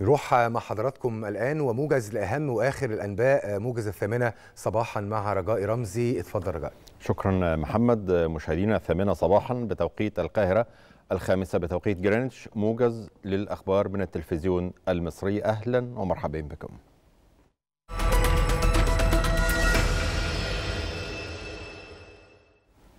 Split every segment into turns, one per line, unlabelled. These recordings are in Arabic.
نروح مع حضراتكم الآن وموجز لأهم وآخر الأنباء موجز الثامنة صباحا مع رجاء رمزي اتفضل رجاء شكرا محمد مشاهدينا الثامنة صباحا بتوقيت القاهرة الخامسة بتوقيت جرينتش موجز للأخبار من التلفزيون المصري أهلا ومرحبا بكم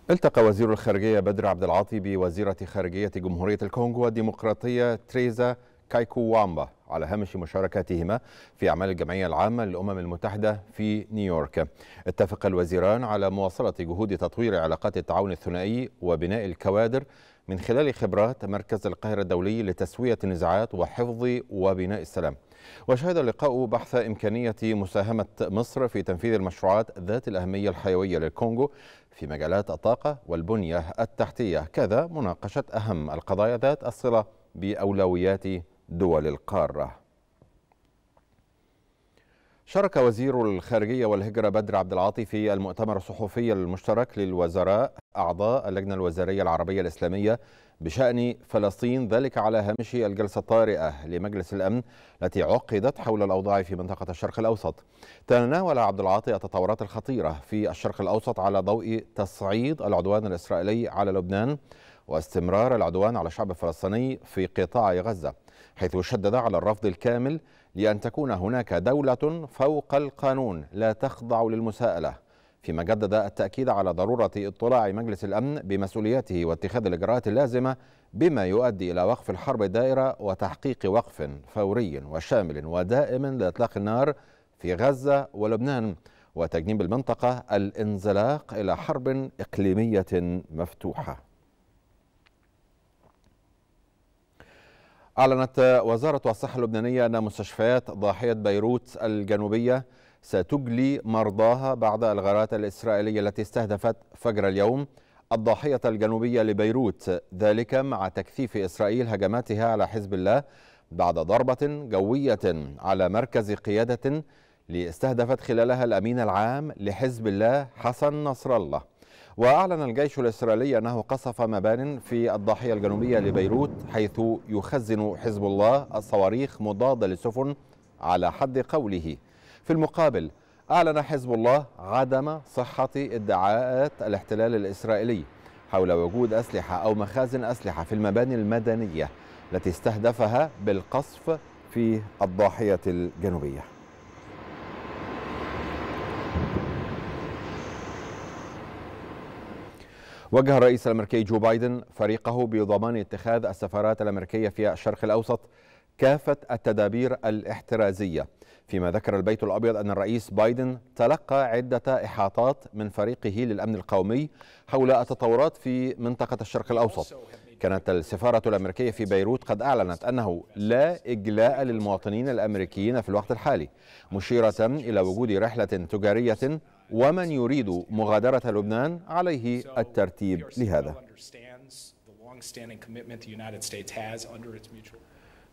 التقى وزير الخارجية بدر عبد العاطي بوزيرة خارجية جمهورية الكونغو الديمقراطية تريزا كايكو وامبا على هامش مشاركتهما في أعمال الجمعية العامة للأمم المتحدة في نيويورك اتفق الوزيران على مواصلة جهود تطوير علاقات التعاون الثنائي وبناء الكوادر من خلال خبرات مركز القاهرة الدولي لتسوية النزاعات وحفظ وبناء السلام وشهد اللقاء بحث إمكانية مساهمة مصر في تنفيذ المشروعات ذات الأهمية الحيوية للكونغو في مجالات الطاقة والبنية التحتية كذا مناقشة أهم القضايا ذات الصلة بأولويات دول القارة شارك وزير الخارجية والهجرة بدر عبد العاطي في المؤتمر الصحفي المشترك للوزراء أعضاء اللجنة الوزارية العربية الإسلامية بشأن فلسطين ذلك على هامش الجلسة الطارئة لمجلس الأمن التي عقدت حول الأوضاع في منطقة الشرق الأوسط تناول عبد العاطي التطورات الخطيرة في الشرق الأوسط على ضوء تصعيد العدوان الإسرائيلي على لبنان واستمرار العدوان على الشعب الفلسطيني في قطاع غزة حيث شدد على الرفض الكامل لأن تكون هناك دولة فوق القانون لا تخضع للمساءلة فيما جدد التأكيد على ضرورة اطلاع مجلس الأمن بمسؤوليته واتخاذ الإجراءات اللازمة بما يؤدي إلى وقف الحرب الدائرة وتحقيق وقف فوري وشامل ودائم لإطلاق النار في غزة ولبنان وتجنيب المنطقة الانزلاق إلى حرب إقليمية مفتوحة أعلنت وزارة الصحة اللبنانية أن مستشفيات ضاحية بيروت الجنوبية ستجلي مرضاها بعد الغارات الإسرائيلية التي استهدفت فجر اليوم الضاحية الجنوبية لبيروت ذلك مع تكثيف إسرائيل هجماتها على حزب الله بعد ضربة جوية على مركز قيادة لاستهدفت خلالها الأمين العام لحزب الله حسن نصر الله وأعلن الجيش الإسرائيلي أنه قصف مبان في الضاحية الجنوبية لبيروت حيث يخزن حزب الله الصواريخ مضادة للسفن على حد قوله في المقابل أعلن حزب الله عدم صحة ادعاءات الاحتلال الإسرائيلي حول وجود أسلحة أو مخازن أسلحة في المباني المدنية التي استهدفها بالقصف في الضاحية الجنوبية وجه الرئيس الامريكي جو بايدن فريقه بضمان اتخاذ السفارات الامريكيه في الشرق الاوسط كافه التدابير الاحترازيه فيما ذكر البيت الابيض ان الرئيس بايدن تلقى عده احاطات من فريقه للامن القومي حول التطورات في منطقه الشرق الاوسط كانت السفارة الأمريكية في بيروت قد أعلنت أنه لا إجلاء للمواطنين الأمريكيين في الوقت الحالي مشيرة إلى وجود رحلة تجارية ومن يريد مغادرة لبنان عليه الترتيب لهذا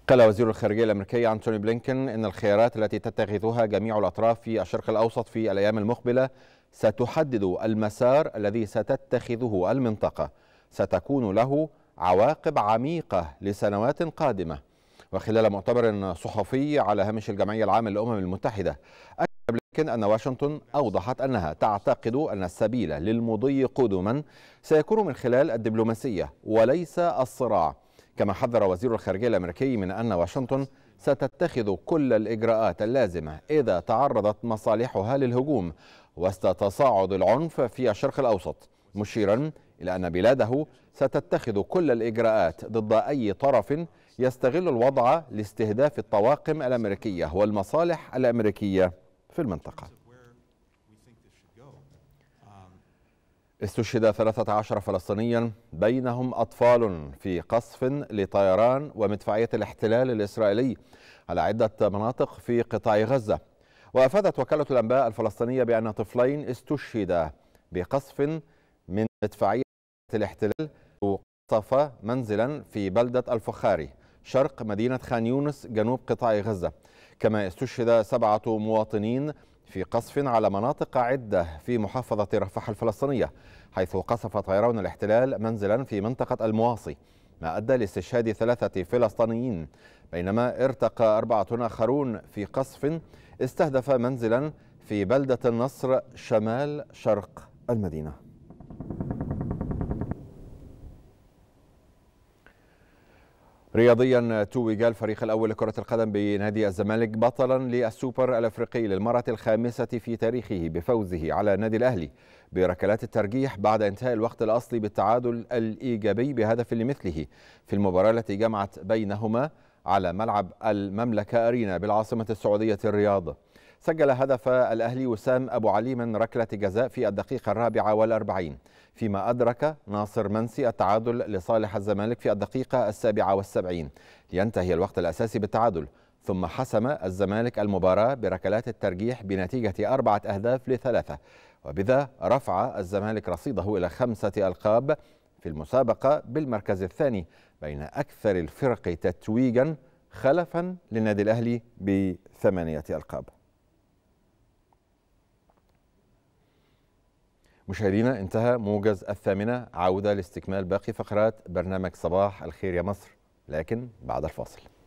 قال وزير الخارجية الأمريكي أنتوني بلينكن إن الخيارات التي تتخذها جميع الأطراف في الشرق الأوسط في الأيام المقبلة ستحدد المسار الذي ستتخذه المنطقة ستكون له عواقب عميقة لسنوات قادمة وخلال مؤتمر صحفي على هامش الجمعية العامة للأمم المتحدة لكن أن واشنطن أوضحت أنها تعتقد أن السبيل للمضي قدما سيكون من خلال الدبلوماسية وليس الصراع كما حذر وزير الخارجية الأمريكي من أن واشنطن ستتخذ كل الإجراءات اللازمة إذا تعرضت مصالحها للهجوم وسط تصاعد العنف في الشرق الأوسط مشيرا إلى أن بلاده ستتخذ كل الإجراءات ضد أي طرف يستغل الوضع لاستهداف الطواقم الأمريكية والمصالح الأمريكية في المنطقة um, استشهد 13 فلسطينيا بينهم أطفال في قصف لطيران ومدفعية الاحتلال الإسرائيلي على عدة مناطق في قطاع غزة وأفادت وكالة الأنباء الفلسطينية بأن طفلين استشهدا بقصف من مدفعية الاحتلال وقصف منزلا في بلدة الفخاري شرق مدينة خان يونس جنوب قطاع غزة كما استشهد سبعة مواطنين في قصف على مناطق عدة في محافظة رفح الفلسطينية حيث قصف طيران الاحتلال منزلا في منطقة المواصي ما أدى لاستشهاد ثلاثة فلسطينيين بينما ارتقى أربعة آخرون في قصف استهدف منزلا في بلدة النصر شمال شرق المدينة رياضيا توج الفريق الاول لكره القدم بنادي الزمالك بطلا للسوبر الافريقي للمره الخامسه في تاريخه بفوزه على نادي الاهلي بركلات الترجيح بعد انتهاء الوقت الاصلي بالتعادل الايجابي بهدف لمثله في المباراه التي جمعت بينهما على ملعب المملكه ارينا بالعاصمه السعوديه الرياض سجل هدف الأهلي وسام أبو علي من ركلة جزاء في الدقيقة الرابعة والأربعين فيما أدرك ناصر منسي التعادل لصالح الزمالك في الدقيقة السابعة والسبعين لينتهي الوقت الأساسي بالتعادل ثم حسم الزمالك المباراة بركلات الترجيح بنتيجة أربعة أهداف لثلاثة وبذا رفع الزمالك رصيده إلى خمسة ألقاب في المسابقة بالمركز الثاني بين أكثر الفرق تتويجا خلفا للنادي الأهلي بثمانية ألقاب مشاهدينا انتهى موجز الثامنة عودة لاستكمال باقي فقرات برنامج صباح الخير يا مصر لكن بعد الفاصل